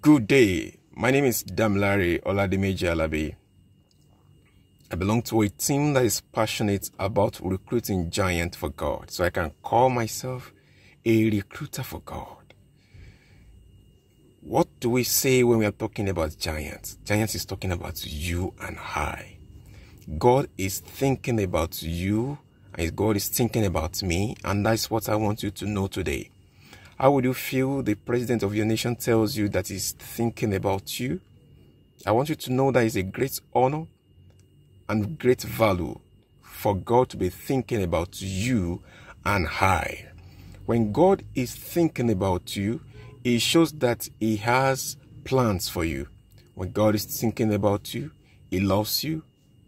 Good day. My name is Damlari Oladimeji Alabi. I belong to a team that is passionate about recruiting giant for God. So I can call myself a recruiter for God. What do we say when we are talking about giants? Giants is talking about you and I. God is thinking about you and God is thinking about me and that's what I want you to know today. How would you feel the president of your nation tells you that he's thinking about you? I want you to know that it's a great honor and great value for God to be thinking about you and high. When God is thinking about you, it shows that He has plans for you. When God is thinking about you, He loves you,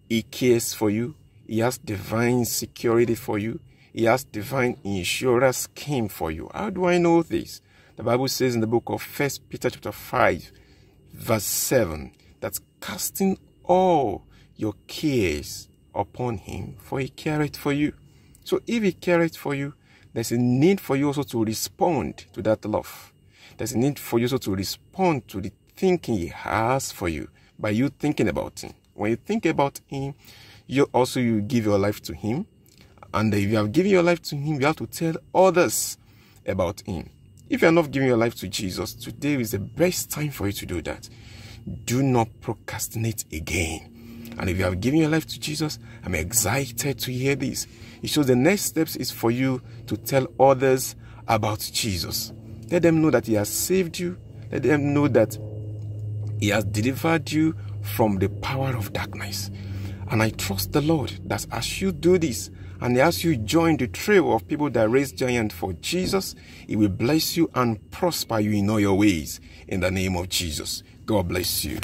He cares for you, He has divine security for you, he has divine insurance scheme for you. How do I know this? The Bible says in the book of First Peter chapter 5, verse 7, that casting all your cares upon him, for he careth for you. So if he careth for you, there's a need for you also to respond to that love. There's a need for you also to respond to the thinking he has for you by you thinking about him. When you think about him, you also you give your life to him and if you have given your life to Him, you have to tell others about Him. If you are not giving your life to Jesus, today is the best time for you to do that. Do not procrastinate again. And if you have given your life to Jesus, I'm excited to hear this. It shows the next steps is for you to tell others about Jesus. Let them know that He has saved you. Let them know that He has delivered you from the power of darkness. And I trust the Lord that as you do this and as you join the trail of people that raise giant for Jesus, He will bless you and prosper you in all your ways. In the name of Jesus. God bless you.